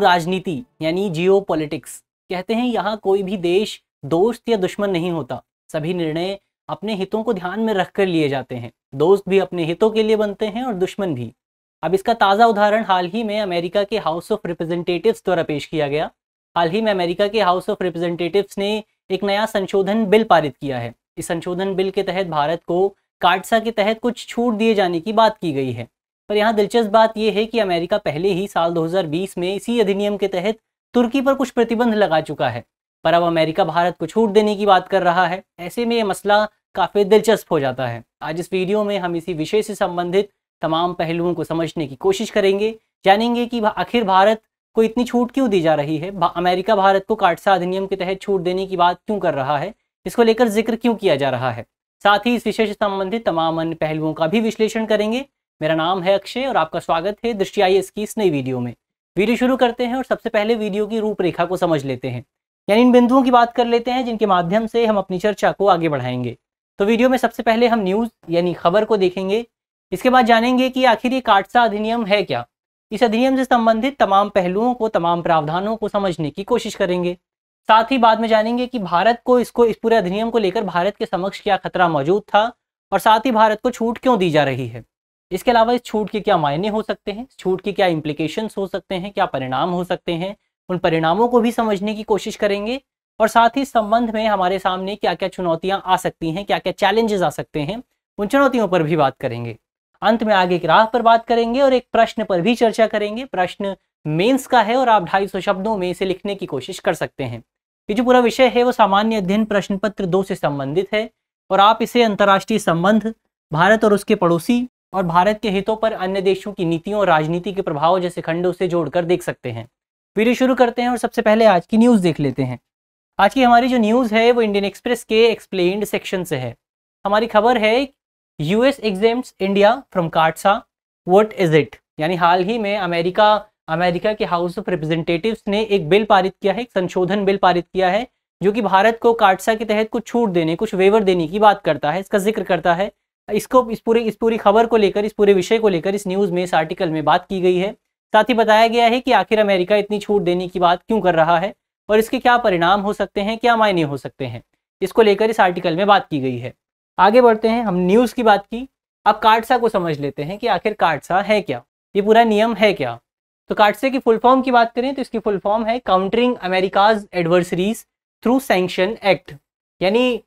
राजनीति यानी जियो कहते हैं यहाँ कोई भी देश दोस्त या दुश्मन नहीं होता सभी निर्णय अपने हितों को ध्यान में रखकर लिए जाते हैं दोस्त भी अपने हितों के लिए बनते हैं और दुश्मन भी अब इसका ताज़ा उदाहरण हाल ही में अमेरिका के हाउस ऑफ रिप्रेजेंटेटिव्स द्वारा पेश किया गया हाल ही में अमेरिका के हाउस ऑफ रिप्रेजेंटेटिव्स ने एक नया संशोधन बिल पारित किया है इस संशोधन बिल के तहत भारत को कार्डसा के तहत कुछ छूट दिए जाने की बात की गई है पर यहाँ दिलचस्प बात यह है कि अमेरिका पहले ही साल 2020 में इसी अधिनियम के तहत तुर्की पर कुछ प्रतिबंध लगा चुका है पर अब अमेरिका भारत को छूट देने की बात कर रहा है ऐसे में यह मसला काफ़ी दिलचस्प हो जाता है आज इस वीडियो में हम इसी विषय से संबंधित तमाम पहलुओं को समझने की कोशिश करेंगे जानेंगे कि आखिर भारत को इतनी छूट क्यों दी जा रही है अमेरिका भारत को काटसा अधिनियम के तहत छूट देने की बात क्यों कर रहा है इसको लेकर जिक्र क्यों किया जा रहा है साथ ही इस विषय से संबंधित तमाम अन्य पहलुओं का भी विश्लेषण करेंगे मेरा नाम है अक्षय और आपका स्वागत है दृष्टि आई की इस नई वीडियो में वीडियो शुरू करते हैं और सबसे पहले वीडियो की रूपरेखा को समझ लेते हैं यानी इन बिंदुओं की बात कर लेते हैं जिनके माध्यम से हम अपनी चर्चा को आगे बढ़ाएंगे तो वीडियो में सबसे पहले हम न्यूज़ यानी खबर को देखेंगे इसके बाद जानेंगे कि आखिर ये काटसा अधिनियम है क्या इस अधिनियम से संबंधित तमाम पहलुओं को तमाम प्रावधानों को समझने की कोशिश करेंगे साथ ही बाद में जानेंगे कि भारत को इसको इस पूरे अधिनियम को लेकर भारत के समक्ष क्या खतरा मौजूद था और साथ ही भारत को छूट क्यों दी जा रही है इसके अलावा इस छूट के क्या मायने हो सकते हैं छूट के क्या इम्प्लीकेशन हो सकते हैं क्या परिणाम हो सकते हैं उन परिणामों को भी समझने की कोशिश करेंगे और साथ ही संबंध में हमारे सामने क्या क्या चुनौतियां आ सकती हैं क्या क्या चैलेंजेस आ सकते हैं उन चुनौतियों पर भी बात करेंगे अंत में आगे एक राह पर बात करेंगे और एक प्रश्न पर भी चर्चा करेंगे प्रश्न मेंस का है और आप ढाई सौ शब्दों में इसे लिखने की कोशिश कर सकते हैं ये जो पूरा विषय है वो सामान्य अध्ययन प्रश्न पत्र दो से संबंधित है और आप इसे अंतर्राष्ट्रीय संबंध भारत और उसके पड़ोसी और भारत के हितों पर अन्य देशों की नीतियों और राजनीति के प्रभाव जैसे खंडों से जोड़कर देख सकते हैं वीडियो शुरू करते हैं और सबसे पहले आज की न्यूज़ देख लेते हैं आज की हमारी जो न्यूज़ है वो इंडियन एक्सप्रेस के एक्सप्लेन्ड सेक्शन से है हमारी खबर है US exempt India from CAATSA what is it यानी हाल ही में अमेरिका अमेरिका के हाउस ऑफ रिप्रेजेंटेटिव्स ने एक बिल पारित किया है एक संशोधन बिल पारित किया है जो कि भारत को काटसा के तहत कुछ छूट देने कुछ वेवर देने की बात करता है इसका जिक्र करता है इसको इस पूरे इस पूरी खबर को लेकर इस पूरे विषय को लेकर इस न्यूज़ में इस आर्टिकल में बात की गई है साथ ही बताया गया है कि आखिर अमेरिका इतनी छूट देने की बात क्यों कर रहा है और इसके क्या परिणाम हो सकते हैं क्या मायने हो सकते हैं इसको लेकर इस आर्टिकल में बात की गई है आगे बढ़ते हैं हम न्यूज़ की बात की अब काटसा को समझ लेते हैं कि आखिर काटसा है क्या ये पूरा नियम है क्या तो काटसे की फुल फॉर्म की बात करें तो इसकी फुल फॉर्म है countering America's adversaries through sanctions act यानी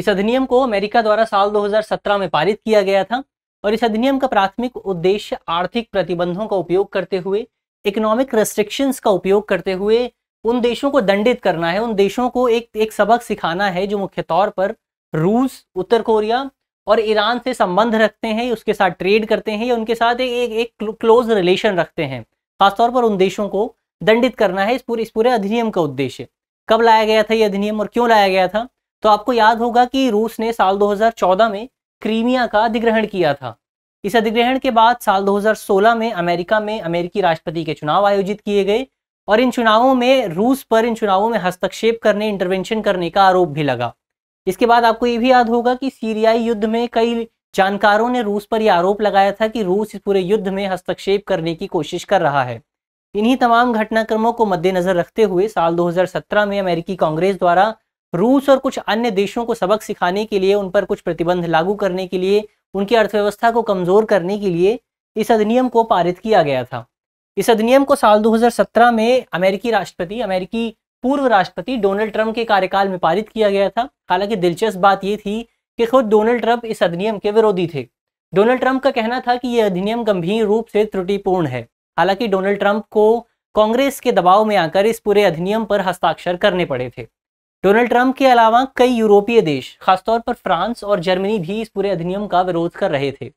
इस अधिनियम को अमेरिका द्वारा साल 2017 में पारित किया गया था और इस अधिनियम का प्राथमिक उद्देश्य आर्थिक प्रतिबंधों का उपयोग करते हुए इकोनॉमिक रेस्ट्रिक्शंस का उपयोग करते हुए उन देशों को दंडित करना है उन देशों को एक एक सबक सिखाना है जो मुख्य तौर पर रूस उत्तर कोरिया और ईरान से संबंध रखते हैं उसके साथ ट्रेड करते हैं या उनके साथ एक एक क्लोज रिलेशन रखते हैं खासतौर पर उन देशों को दंडित करना है इस पूरे इस पूरे अधिनियम का उद्देश्य कब लाया गया था यह अधिनियम और क्यों लाया गया था तो आपको याद होगा कि रूस ने साल 2014 में क्रीमिया का अधिग्रहण किया था इस अधिग्रहण के बाद साल 2016 में अमेरिका में अमेरिकी राष्ट्रपति के चुनाव आयोजित किए गए और इन चुनावों में रूस पर इन चुनावों में हस्तक्षेप करने इंटरवेंशन करने का आरोप भी लगा इसके बाद आपको ये भी याद होगा कि सीरियाई युद्ध में कई जानकारों ने रूस पर यह आरोप लगाया था कि रूस इस पूरे युद्ध में हस्तक्षेप करने की कोशिश कर रहा है इन्हीं तमाम घटनाक्रमों को मद्देनजर रखते हुए साल 2017 में अमेरिकी कांग्रेस द्वारा रूस और कुछ अन्य देशों को सबक सिखाने के लिए उन पर कुछ प्रतिबंध लागू करने के लिए उनकी अर्थव्यवस्था को कमजोर करने के लिए इस अधिनियम को पारित किया गया था इस अधिनियम को साल 2017 में अमेरिकी राष्ट्रपति अमेरिकी पूर्व राष्ट्रपति डोनाल्ड ट्रंप के कार्यकाल में पारित किया गया था हालांकि दिलचस्प बात यह थी कि खुद डोनाल्ड ट्रंप इस अधिनियम के विरोधी थे डोनाल्ड ट्रंप का कहना था कि यह अधिनियम गंभीर रूप से त्रुटिपूर्ण है हालांकि डोनाल्ड ट्रंप को कांग्रेस के दबाव में आकर इस पूरे अधिनियम पर हस्ताक्षर करने पड़े थे डोनाल्ड ट्रंप के अलावा कई यूरोपीय देश खासतौर पर फ्रांस और जर्मनी भी इस पूरे अधिनियम का विरोध कर रहे थे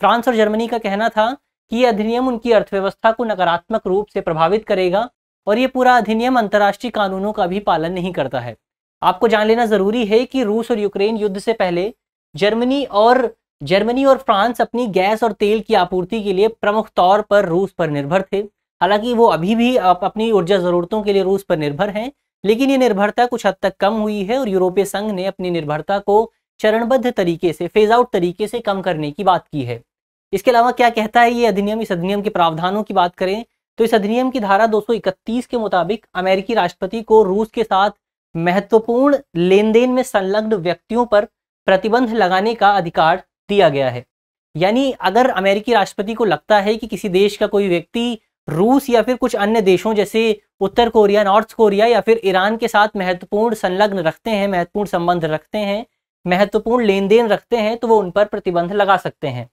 फ्रांस और जर्मनी का कहना था कि ये अधिनियम उनकी अर्थव्यवस्था को नकारात्मक रूप से प्रभावित करेगा और ये पूरा अधिनियम अंतर्राष्ट्रीय कानूनों का भी पालन नहीं करता है आपको जान लेना जरूरी है कि रूस और यूक्रेन युद्ध से पहले जर्मनी और जर्मनी और फ्रांस अपनी गैस और तेल की आपूर्ति के लिए प्रमुख तौर पर रूस पर निर्भर थे हालांकि वो अभी भी अपनी ऊर्जा जरूरतों के लिए रूस पर निर्भर हैं लेकिन ये निर्भरता कुछ हद तक कम हुई है और यूरोपीय संघ ने अपनी निर्भरता को चरणबद्ध तरीके से फेज आउट तरीके से कम करने की बात की है इसके अलावा क्या कहता है ये अधिनियम इस अधिनियम के प्रावधानों की बात करें तो इस अधिनियम की धारा 231 के मुताबिक अमेरिकी राष्ट्रपति को रूस के साथ महत्वपूर्ण लेन देन में संलग्न व्यक्तियों पर प्रतिबंध लगाने का अधिकार दिया गया है यानी अगर अमेरिकी राष्ट्रपति को लगता है कि किसी देश का कोई व्यक्ति रूस या फिर कुछ अन्य देशों जैसे उत्तर कोरिया नॉर्थ कोरिया या फिर ईरान के साथ महत्वपूर्ण संलग्न रखते हैं महत्वपूर्ण संबंध रखते हैं महत्वपूर्ण लेन देन रखते हैं तो वो उन पर प्रतिबंध लगा सकते हैं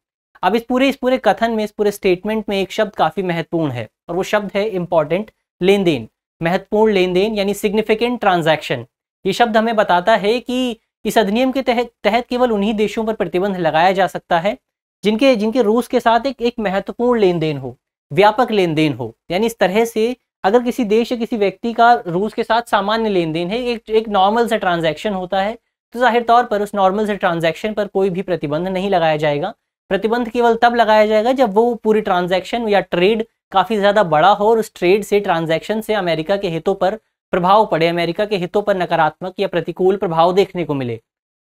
अब इस पूरे इस पूरे कथन में इस पूरे स्टेटमेंट में एक शब्द काफी महत्वपूर्ण है और वो शब्द है इंपॉर्टेंट लेन देन महत्वपूर्ण लेन देन यानी सिग्निफिकेंट ट्रांजैक्शन ये शब्द हमें बताता है कि इस अधिनियम के तहत तहत केवल उन्हीं देशों पर प्रतिबंध लगाया जा सकता है जिनके जिनके रूस के साथ एक एक महत्वपूर्ण लेन देन हो व्यापक लेन देन हो यानी इस तरह से अगर किसी देश या किसी व्यक्ति का रूस के साथ सामान्य लेन देन है एक एक नॉर्मल सा ट्रांजैक्शन होता है तो जाहिर तौर पर उस नॉर्मल से ट्रांजैक्शन पर कोई भी प्रतिबंध नहीं लगाया जाएगा प्रतिबंध केवल तब लगाया जाएगा जब वो पूरी ट्रांजैक्शन या ट्रेड काफ़ी ज़्यादा बड़ा हो और उस ट्रेड से ट्रांजेक्शन से अमेरिका के हितों पर प्रभाव पड़े अमेरिका के हितों पर नकारात्मक या प्रतिकूल प्रभाव देखने को मिले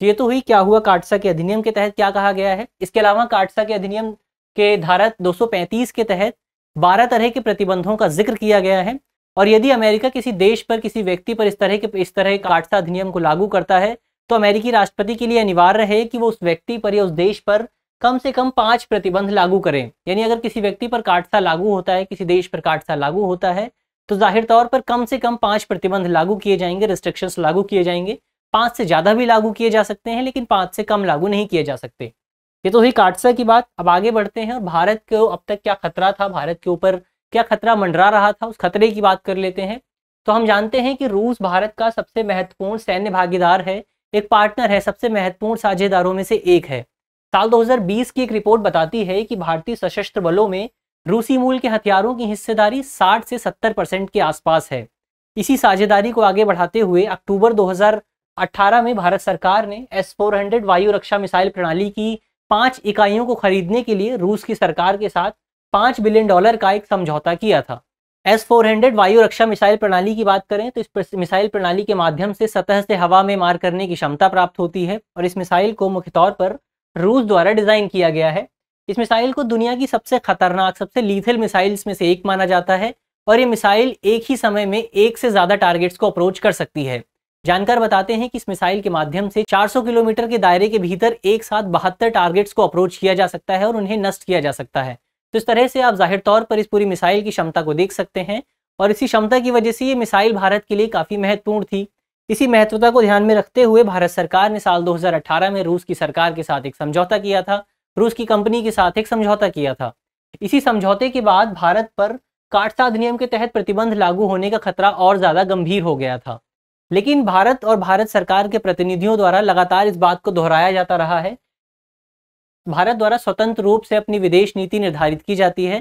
तो ये तो हुई क्या हुआ काटसा के अधिनियम के तहत क्या कहा गया है इसके अलावा काटसा के अधिनियम के धारा दो के तहत बारह तरह के प्रतिबंधों का जिक्र किया गया है और यदि अमेरिका किसी देश पर किसी व्यक्ति पर इस तरह के इस तरह का आठता अधिनियम को लागू करता है तो अमेरिकी राष्ट्रपति के लिए अनिवार्य है कि वो उस व्यक्ति पर या उस देश पर कम से कम पांच प्रतिबंध लागू करें यानी अगर किसी व्यक्ति पर काटसा लागू होता है किसी देश पर काटसा लागू होता है तो जाहिर तौर पर कम से कम पांच प्रतिबंध लागू किए जाएंगे रिस्ट्रिक्शंस लागू किए जाएंगे पांच से ज्यादा भी लागू किए जा सकते हैं लेकिन पांच से कम लागू नहीं किए जा सकते ये तो हुई काटसा की बात अब आगे बढ़ते हैं और भारत को अब तक क्या खतरा था भारत के ऊपर क्या खतरा मंडरा रहा था उस खतरे की बात कर लेते हैं तो हम जानते हैं कि रूस भारत का सबसे महत्वपूर्ण सैन्य भागीदार है एक पार्टनर है सबसे महत्वपूर्ण साझेदारों में से एक है साल 2020 की एक रिपोर्ट बताती है कि भारतीय सशस्त्र बलों में रूसी मूल के हथियारों की हिस्सेदारी 60 से 70 परसेंट के आसपास है इसी साझेदारी को आगे बढ़ाते हुए अक्टूबर 2018 में भारत सरकार ने एस फोर वायु रक्षा मिसाइल प्रणाली की पांच इकाइयों को खरीदने के लिए रूस की सरकार के साथ पांच बिलियन डॉलर का एक समझौता किया था एस फोर हंड्रेड वायु रक्षा मिसाइल प्रणाली की बात करें तो इस मिसाइल प्रणाली के माध्यम से सतह से हवा में मार करने की क्षमता प्राप्त होती है और इस मिसाइल को मुख्य तौर पर रूस द्वारा डिजाइन किया गया है इस मिसाइल को दुनिया की सबसे खतरनाक सबसे लीथल मिसाइल्स में से एक माना जाता है और ये मिसाइल एक ही समय में एक से ज्यादा टारगेट्स को अप्रोच कर सकती है जानकार बताते हैं कि इस मिसाइल के माध्यम से 400 किलोमीटर के दायरे के भीतर एक साथ बहत्तर टारगेट्स को अप्रोच किया जा सकता है और उन्हें नष्ट किया जा सकता है तो इस तरह से आप जाहिर तौर पर इस पूरी मिसाइल की क्षमता को देख सकते हैं और इसी क्षमता की वजह से ये मिसाइल भारत के लिए काफ़ी महत्वपूर्ण थी इसी महत्वता को ध्यान में रखते हुए भारत सरकार ने साल दो में रूस की सरकार के साथ एक समझौता किया था रूस की कंपनी के साथ एक समझौता किया था इसी समझौते के बाद भारत पर काटसा अधिनियम के तहत प्रतिबंध लागू होने का खतरा और ज़्यादा गंभीर हो गया था लेकिन भारत और भारत सरकार के प्रतिनिधियों द्वारा लगातार इस बात को दोहराया जाता रहा है भारत द्वारा स्वतंत्र रूप से अपनी विदेश नीति निर्धारित की जाती है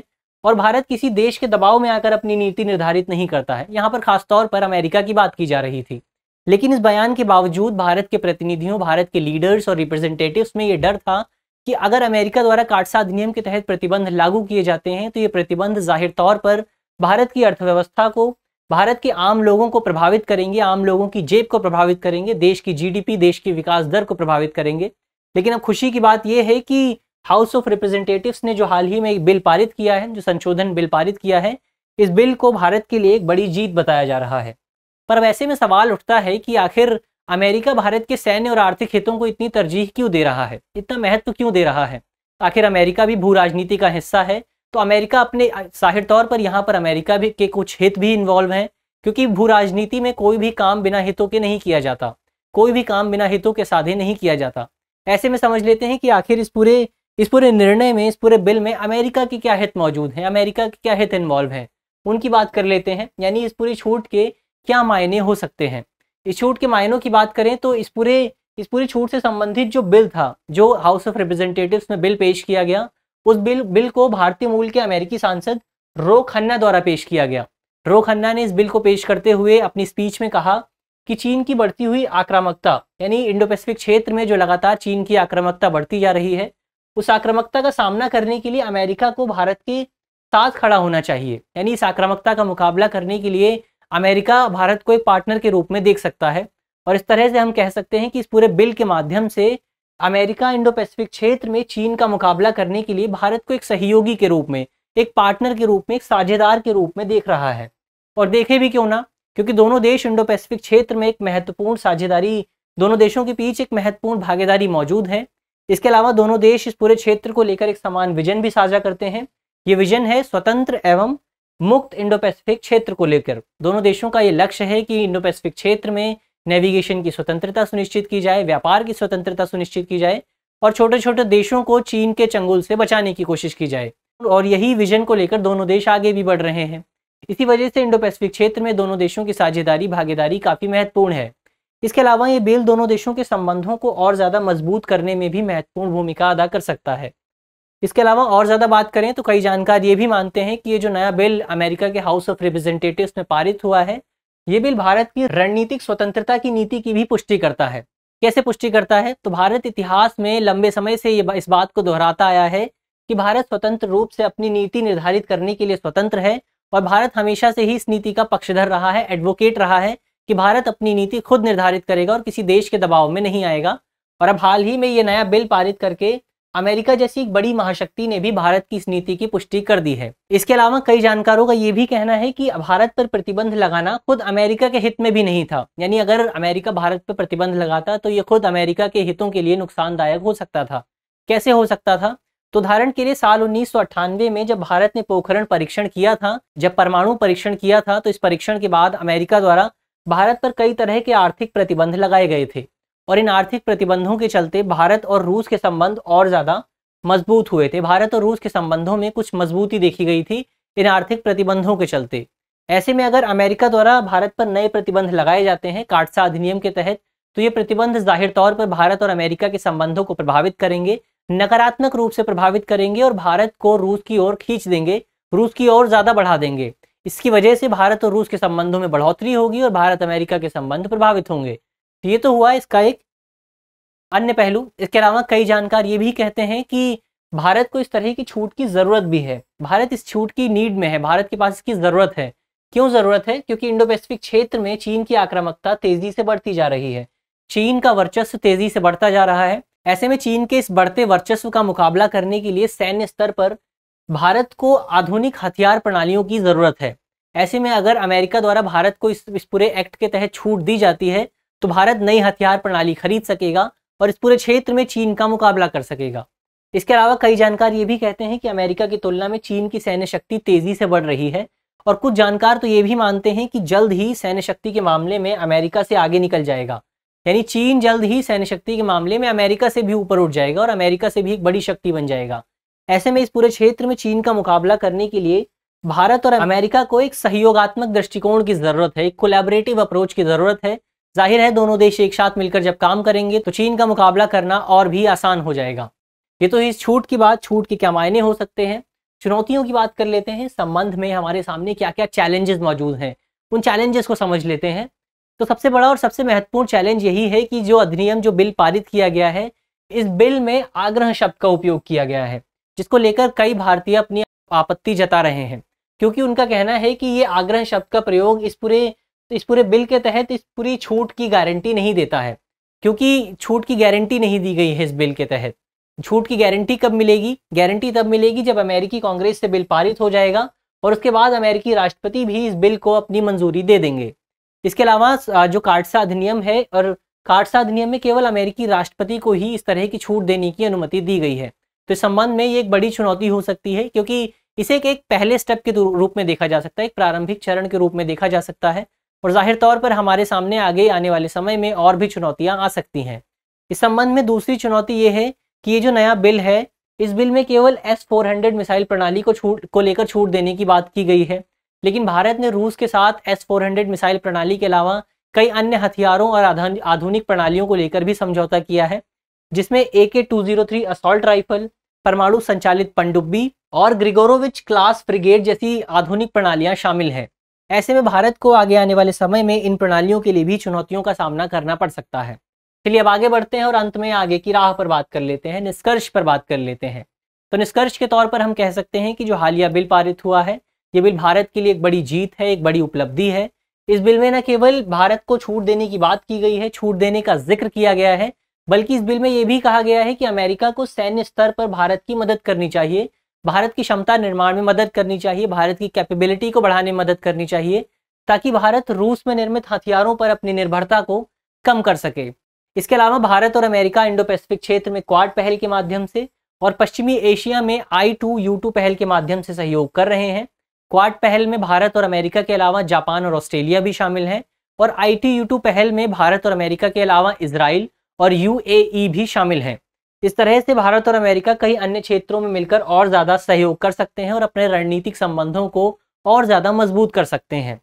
और भारत किसी देश के दबाव में आकर अपनी नीति निर्धारित नहीं करता है यहाँ पर खासतौर पर अमेरिका की बात की जा रही थी लेकिन इस बयान के बावजूद भारत के प्रतिनिधियों भारत के लीडर्स और रिप्रेजेंटेटिव्स में ये डर था कि अगर अमेरिका द्वारा काटसा अधिनियम के तहत प्रतिबंध लागू किए जाते हैं तो ये प्रतिबंध जाहिर तौर पर भारत की अर्थव्यवस्था को भारत के आम लोगों को प्रभावित करेंगे आम लोगों की जेब को प्रभावित करेंगे देश की जीडीपी देश की विकास दर को प्रभावित करेंगे लेकिन अब खुशी की बात यह है कि हाउस ऑफ रिप्रेजेंटेटिव्स ने जो हाल ही में एक बिल पारित किया है जो संशोधन बिल पारित किया है इस बिल को भारत के लिए एक बड़ी जीत बताया जा रहा है पर वैसे ऐसे में सवाल उठता है कि आखिर अमेरिका भारत के सैन्य और आर्थिक हितों को इतनी तरजीह क्यों दे रहा है इतना महत्व क्यों दे रहा है आखिर अमेरिका भी भू राजनीति का हिस्सा है तो अमेरिका अपने जाहिर तौर पर यहाँ पर अमेरिका भी के कुछ हित भी इन्वॉल्व हैं क्योंकि भू राजनीति में कोई भी काम बिना हितों के नहीं किया जाता कोई भी काम बिना हितों के साधे नहीं किया जाता ऐसे में समझ लेते हैं कि आखिर इस पूरे इस पूरे निर्णय में इस पूरे बिल में अमेरिका के क्या हित मौजूद हैं अमेरिका के क्या हित इन्वॉल्व हैं उनकी बात कर लेते हैं यानी इस पूरी छूट के क्या मायने हो सकते हैं इस छूट के मायनों की बात करें तो इस पूरे इस पूरी छूट से संबंधित जो बिल था जो हाउस ऑफ रिप्रेजेंटेटिव्स में बिल पेश किया गया उस बिल बिल को भारतीय मूल के अमेरिकी सांसद रो खन्ना द्वारा पेश किया गया रो खन्ना ने इस बिल को पेश करते हुए अपनी स्पीच में कहा कि चीन की बढ़ती हुई आक्रामकता यानी इंडो पैसिफिक क्षेत्र में जो लगातार चीन की आक्रामकता बढ़ती जा रही है उस आक्रामकता का सामना करने के लिए अमेरिका को भारत के साथ खड़ा होना चाहिए यानी इस आक्रामकता का मुकाबला करने के लिए अमेरिका भारत को एक पार्टनर के रूप में देख सकता है और इस तरह से हम कह सकते हैं कि इस पूरे बिल के माध्यम से अमेरिका इंडो पैसिफिक क्षेत्र में चीन का मुकाबला करने के लिए भारत को एक सहयोगी के रूप में एक पार्टनर के रूप में एक साझेदार के रूप में देख रहा है और देखे भी क्यों ना क्योंकि दोनों देश इंडो पैसिफिक क्षेत्र में एक महत्वपूर्ण साझेदारी दोनों देशों के बीच एक महत्वपूर्ण भागीदारी मौजूद है इसके अलावा दोनों देश इस पूरे क्षेत्र को लेकर एक समान विजन भी साझा करते हैं ये विजन है स्वतंत्र एवं मुक्त इंडो पैसिफिक क्षेत्र को लेकर दोनों देशों का ये लक्ष्य है कि इंडो पैसिफिक क्षेत्र में नेविगेशन की स्वतंत्रता सुनिश्चित की जाए व्यापार की स्वतंत्रता सुनिश्चित की जाए और छोटे छोटे देशों को चीन के चंगुल से बचाने की कोशिश की जाए और यही विजन को लेकर दोनों देश आगे भी बढ़ रहे हैं इसी वजह से इंडो पैसिफिक क्षेत्र में दोनों देशों की साझेदारी भागीदारी काफ़ी महत्वपूर्ण है इसके अलावा ये बिल दोनों देशों के संबंधों को और ज़्यादा मजबूत करने में भी महत्वपूर्ण भूमिका अदा कर सकता है इसके अलावा और ज़्यादा बात करें तो कई जानकार ये भी मानते हैं कि ये जो नया बिल अमेरिका के हाउस ऑफ रिप्रेजेंटेटिव्स में पारित हुआ है ये बिल भारत की रणनीतिक स्वतंत्रता की नीति की भी पुष्टि करता है कैसे पुष्टि करता है तो भारत इतिहास में लंबे समय से ये इस बात को दोहराता आया है कि भारत स्वतंत्र रूप से अपनी नीति निर्धारित करने के लिए स्वतंत्र है और भारत हमेशा से ही इस नीति का पक्षधर रहा है एडवोकेट रहा है कि भारत अपनी नीति खुद निर्धारित करेगा और किसी देश के दबाव में नहीं आएगा और अब हाल ही में ये नया बिल पारित करके अमेरिका जैसी एक बड़ी महाशक्ति ने भी भारत की इस नीति की पुष्टि कर दी है इसके अलावा कई जानकारों का ये भी कहना है कि भारत पर प्रतिबंध लगाना खुद अमेरिका के हित में भी नहीं था यानी अगर अमेरिका भारत पर प्रतिबंध लगाता तो ये खुद अमेरिका के हितों के लिए नुकसानदायक हो सकता था कैसे हो सकता था तो उदाहरण के लिए साल उन्नीस में जब भारत ने पोखरण परीक्षण किया था जब परमाणु परीक्षण किया था तो इस परीक्षण के बाद अमेरिका द्वारा भारत पर कई तरह के आर्थिक प्रतिबंध लगाए गए थे और इन आर्थिक प्रतिबंधों के चलते भारत और रूस के संबंध और ज़्यादा मजबूत हुए थे भारत और रूस के संबंधों में कुछ मजबूती देखी गई थी इन आर्थिक प्रतिबंधों के चलते ऐसे में अगर अमेरिका द्वारा भारत पर नए प्रतिबंध लगाए जाते हैं काटसा अधिनियम के तहत तो ये प्रतिबंध जाहिर तौर पर भारत और अमेरिका के संबंधों को प्रभावित करेंगे नकारात्मक रूप से प्रभावित करेंगे और भारत को रूस की ओर खींच देंगे रूस की ओर ज़्यादा बढ़ा देंगे इसकी वजह से भारत और रूस के संबंधों में बढ़ोतरी होगी और भारत अमेरिका के संबंध प्रभावित होंगे तो ये तो हुआ इसका एक अन्य पहलू इसके अलावा कई जानकार ये भी कहते हैं कि भारत को इस तरह की छूट की ज़रूरत भी है भारत इस छूट की नीड में है भारत के पास इसकी ज़रूरत है क्यों ज़रूरत है क्योंकि इंडो पैसिफिक क्षेत्र में चीन की आक्रामकता तेज़ी से बढ़ती जा रही है चीन का वर्चस्व तेज़ी से बढ़ता जा रहा है ऐसे में चीन के इस बढ़ते वर्चस्व का मुकाबला करने के लिए सैन्य स्तर पर भारत को आधुनिक हथियार प्रणालियों की ज़रूरत है ऐसे में अगर अमेरिका द्वारा भारत को इस, इस पूरे एक्ट के तहत छूट दी जाती है तो भारत नई हथियार प्रणाली खरीद सकेगा और इस पूरे क्षेत्र में चीन का मुकाबला कर सकेगा इसके अलावा कई जानकार ये भी कहते हैं कि अमेरिका की तुलना में चीन की सैन्य शक्ति तेजी से बढ़ रही है और कुछ जानकार तो ये भी मानते हैं कि जल्द ही सैन्य शक्ति के मामले में अमेरिका से आगे निकल जाएगा यानी चीन जल्द ही सैन्य शक्ति के मामले में अमेरिका से भी ऊपर उठ जाएगा और अमेरिका से भी एक बड़ी शक्ति बन जाएगा ऐसे में इस पूरे क्षेत्र में चीन का मुकाबला करने के लिए भारत और अमेरिका को एक सहयोगात्मक दृष्टिकोण की जरूरत है एक कोलेबरेटिव अप्रोच की जरूरत है जाहिर है दोनों देश एक साथ मिलकर जब काम करेंगे तो चीन का मुकाबला करना और भी आसान हो जाएगा ये तो इस छूट की बात छूट के क्या मायने हो सकते हैं चुनौतियों की बात कर लेते हैं संबंध में हमारे सामने क्या क्या चैलेंजेस मौजूद हैं उन चैलेंजेस को समझ लेते हैं तो सबसे बड़ा और सबसे महत्वपूर्ण चैलेंज यही है कि जो अधिनियम जो बिल पारित किया गया है इस बिल में आग्रह शब्द का उपयोग किया गया है जिसको लेकर कई भारतीय अपनी आपत्ति जता रहे हैं क्योंकि उनका कहना है कि ये आग्रह शब्द का प्रयोग इस पूरे तो इस पूरे बिल के तहत इस पूरी छूट की गारंटी नहीं देता है क्योंकि छूट की गारंटी नहीं दी गई है इस बिल के तहत छूट की गारंटी कब मिलेगी गारंटी तब मिलेगी जब अमेरिकी कांग्रेस से बिल पारित हो जाएगा और उसके बाद अमेरिकी राष्ट्रपति भी इस बिल को अपनी मंजूरी दे देंगे इसके अलावा जो काटसा अधिनियम है और काटसा अधिनियम में केवल अमेरिकी राष्ट्रपति को ही इस तरह की छूट देने की अनुमति दी गई है तो इस संबंध में ये एक बड़ी चुनौती हो सकती है क्योंकि इसे एक, एक पहले स्टेप के रूप में देखा जा सकता है एक प्रारंभिक चरण के रूप में देखा जा सकता है और जाहिर तौर पर हमारे सामने आगे आने वाले समय में और भी चुनौतियां आ सकती हैं इस संबंध में दूसरी चुनौती ये है कि ये जो नया बिल है इस बिल में केवल एस फोर हंड्रेड मिसाइल प्रणाली को छूट को लेकर छूट देने की बात की गई है लेकिन भारत ने रूस के साथ एस फोर हंड्रेड मिसाइल प्रणाली के अलावा कई अन्य हथियारों और आधुनिक प्रणालियों को लेकर भी समझौता किया है जिसमें A K two zero three assault rifle परमाणु संचालित पनडुब्बी और ग्रिगोरोविच क्लास फ्रिगेट जैसी आधुनिक प्रणालियां शामिल हैं ऐसे में भारत को आगे आने वाले समय में इन प्रणालियों के लिए भी चुनौतियों का सामना करना पड़ सकता है चलिए अब आगे बढ़ते हैं और अंत में आगे की राह पर बात कर लेते हैं निष्कर्ष पर बात कर लेते हैं तो निष्कर्ष के तौर पर हम कह सकते हैं कि जो हालिया बिल पारित हुआ है ये बिल भारत के लिए एक बड़ी जीत है एक बड़ी उपलब्धि है इस बिल में न केवल भारत को छूट देने की बात की गई है छूट देने का जिक्र किया गया है बल्कि इस बिल में यह भी कहा गया है कि अमेरिका को सैन्य स्तर पर भारत की मदद करनी चाहिए भारत की क्षमता निर्माण में मदद करनी चाहिए भारत की कैपेबिलिटी को बढ़ाने में मदद करनी चाहिए ताकि भारत रूस में निर्मित हथियारों पर अपनी निर्भरता को कम कर सके इसके अलावा भारत और अमेरिका इंडो पैसिफिक क्षेत्र में क्वाड पहल के माध्यम से और पश्चिमी एशिया में आई टू यू टू पहल के माध्यम से सहयोग कर रहे हैं क्वाड पहल में भारत और अमेरिका के अलावा जापान और ऑस्ट्रेलिया भी शामिल हैं और आई टी यू टू पहल में भारत और अमेरिका के अलावा इसराइल और यू भी शामिल हैं इस तरह से भारत और अमेरिका कई अन्य क्षेत्रों में मिलकर और ज़्यादा सहयोग कर सकते हैं और अपने रणनीतिक संबंधों को और ज़्यादा मजबूत कर सकते हैं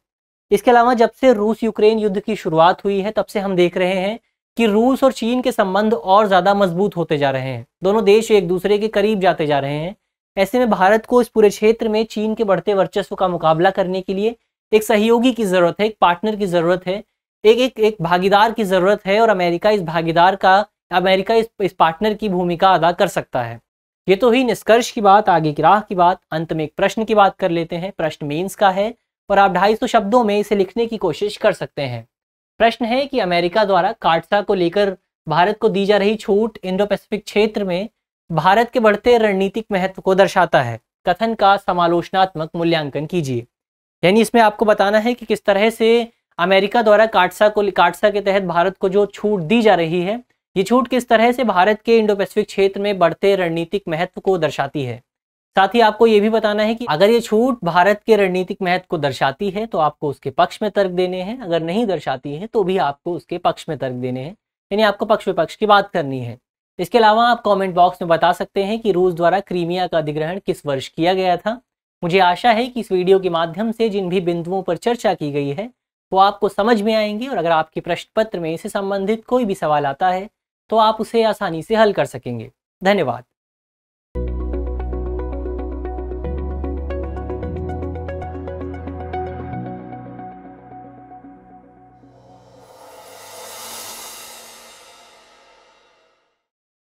इसके अलावा जब से रूस यूक्रेन युद्ध की शुरुआत हुई है तब से हम देख रहे हैं कि रूस और चीन के संबंध और ज़्यादा मजबूत होते जा रहे हैं दोनों देश एक दूसरे के करीब जाते जा रहे हैं ऐसे में भारत को इस पूरे क्षेत्र में चीन के बढ़ते वर्चस्व का मुकाबला करने के लिए एक सहयोगी की ज़रूरत है एक पार्टनर की ज़रूरत है एक एक एक भागीदार की ज़रूरत है और अमेरिका इस भागीदार का अमेरिका इस, इस पार्टनर की भूमिका अदा कर सकता है ये तो ही निष्कर्ष की बात आगे की राह की बात अंत में एक प्रश्न की बात कर लेते हैं प्रश्न मीन्स का है और आप ढाई सौ शब्दों में इसे लिखने की कोशिश कर सकते हैं प्रश्न है कि अमेरिका द्वारा काटसा को लेकर भारत को दी जा रही छूट इंडो पैसिफिक क्षेत्र में भारत के बढ़ते रणनीतिक महत्व को दर्शाता है कथन का समालोचनात्मक मूल्यांकन कीजिए यानी इसमें आपको बताना है कि किस तरह से अमेरिका द्वारा काटसा को काटसा के तहत भारत को जो छूट दी जा रही है ये छूट किस तरह से भारत के इंडो पैसिफिक क्षेत्र में बढ़ते रणनीतिक महत्व को दर्शाती है साथ ही आपको ये भी बताना है कि अगर ये छूट भारत के रणनीतिक महत्व को दर्शाती है तो आपको उसके पक्ष में तर्क देने हैं अगर नहीं दर्शाती है तो भी आपको उसके पक्ष में तर्क देने हैं यानी आपको पक्ष विपक्ष की बात करनी है इसके अलावा आप कमेंट बॉक्स में बता सकते हैं कि रूस द्वारा क्रीमिया का अधिग्रहण किस वर्ष किया गया था मुझे आशा है कि इस वीडियो के माध्यम से जिन भी बिंदुओं पर चर्चा की गई है वो आपको समझ में आएंगे और अगर आपके प्रश्न पत्र में इससे संबंधित कोई भी सवाल आता है तो आप उसे आसानी से हल कर सकेंगे धन्यवाद